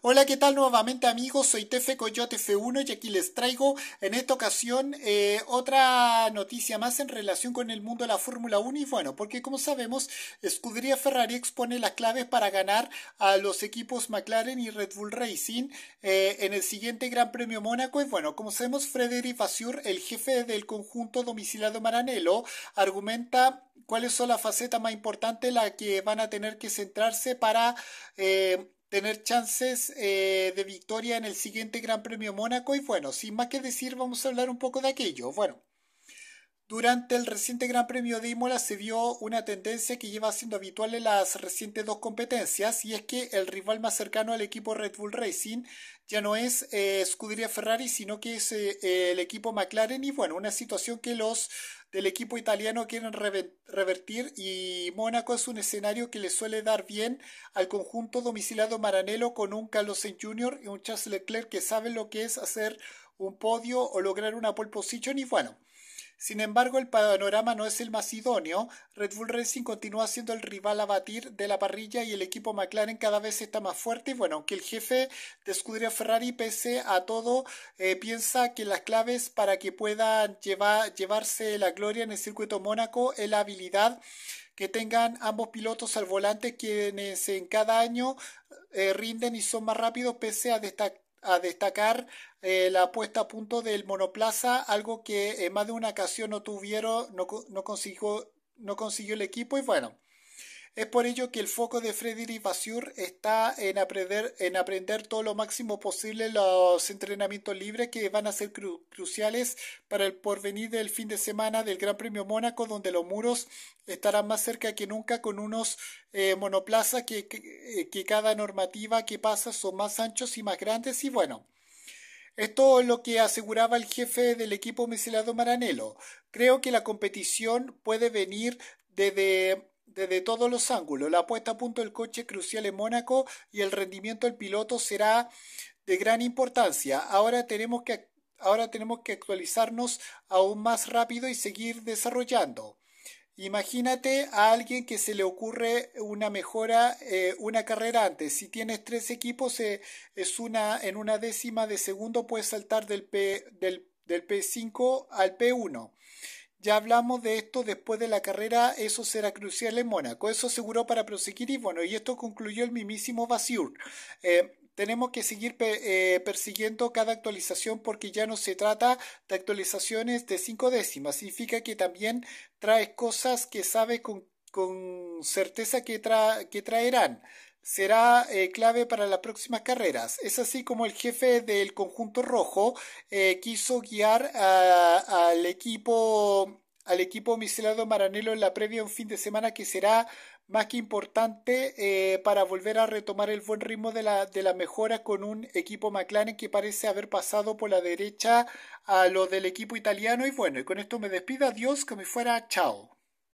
Hola, ¿qué tal nuevamente amigos? Soy Tefe Coyote F1 y aquí les traigo en esta ocasión eh, otra noticia más en relación con el mundo de la Fórmula 1 y bueno, porque como sabemos, Escudería Ferrari expone las claves para ganar a los equipos McLaren y Red Bull Racing eh, en el siguiente Gran Premio Mónaco y bueno, como sabemos, Frederic Vasseur, el jefe del conjunto domiciliado Maranello, argumenta cuáles son las facetas más importantes en las que van a tener que centrarse para eh, tener chances eh, de victoria en el siguiente Gran Premio Mónaco. Y bueno, sin más que decir, vamos a hablar un poco de aquello. Bueno, durante el reciente Gran Premio de Imola se vio una tendencia que lleva siendo habitual en las recientes dos competencias y es que el rival más cercano al equipo Red Bull Racing ya no es eh, Scuderia Ferrari sino que es eh, el equipo McLaren y bueno, una situación que los del equipo italiano quieren revertir y Mónaco es un escenario que le suele dar bien al conjunto domiciliado Maranello con un Carlos Sainz Jr. y un Charles Leclerc que saben lo que es hacer un podio o lograr una pole position y bueno. Sin embargo, el panorama no es el más idóneo. Red Bull Racing continúa siendo el rival a batir de la parrilla y el equipo McLaren cada vez está más fuerte. Y bueno, aunque el jefe de escudería Ferrari, pese a todo, eh, piensa que las claves para que puedan llevarse la gloria en el circuito Mónaco es la habilidad que tengan ambos pilotos al volante quienes en cada año eh, rinden y son más rápidos pese a destacar a destacar eh, la puesta a punto del monoplaza, algo que en más de una ocasión no tuvieron, no, no consiguió, no consiguió el equipo y bueno, es por ello que el foco de Frederick basur está en aprender, en aprender todo lo máximo posible los entrenamientos libres que van a ser cruciales para el porvenir del fin de semana del Gran Premio Mónaco, donde los muros estarán más cerca que nunca con unos eh, monoplazas eh, que, cada normativa que pasa son más anchos y más grandes y bueno. Esto es lo que aseguraba el jefe del equipo misilado Maranello. Creo que la competición puede venir desde desde todos los ángulos. La puesta a punto del coche crucial en Mónaco y el rendimiento del piloto será de gran importancia. Ahora tenemos que, ahora tenemos que actualizarnos aún más rápido y seguir desarrollando. Imagínate a alguien que se le ocurre una mejora, eh, una carrera antes. Si tienes tres equipos, eh, es una, en una décima de segundo puedes saltar del, P, del P5 al P1. Ya hablamos de esto después de la carrera, eso será crucial en Mónaco. Eso aseguró para proseguir y bueno, y esto concluyó el mismísimo Basur. Eh, tenemos que seguir eh, persiguiendo cada actualización porque ya no se trata de actualizaciones de cinco décimas. Significa que también traes cosas que sabes con, certeza que, que traerán será eh, clave para las próximas carreras. Es así como el jefe del conjunto rojo eh, quiso guiar al equipo al equipo miselado Maranelo en la previa un fin de semana que será más que importante eh, para volver a retomar el buen ritmo de la, de la mejora con un equipo McLaren que parece haber pasado por la derecha a lo del equipo italiano. Y bueno, y con esto me despido. Adiós, que me fuera. Chao.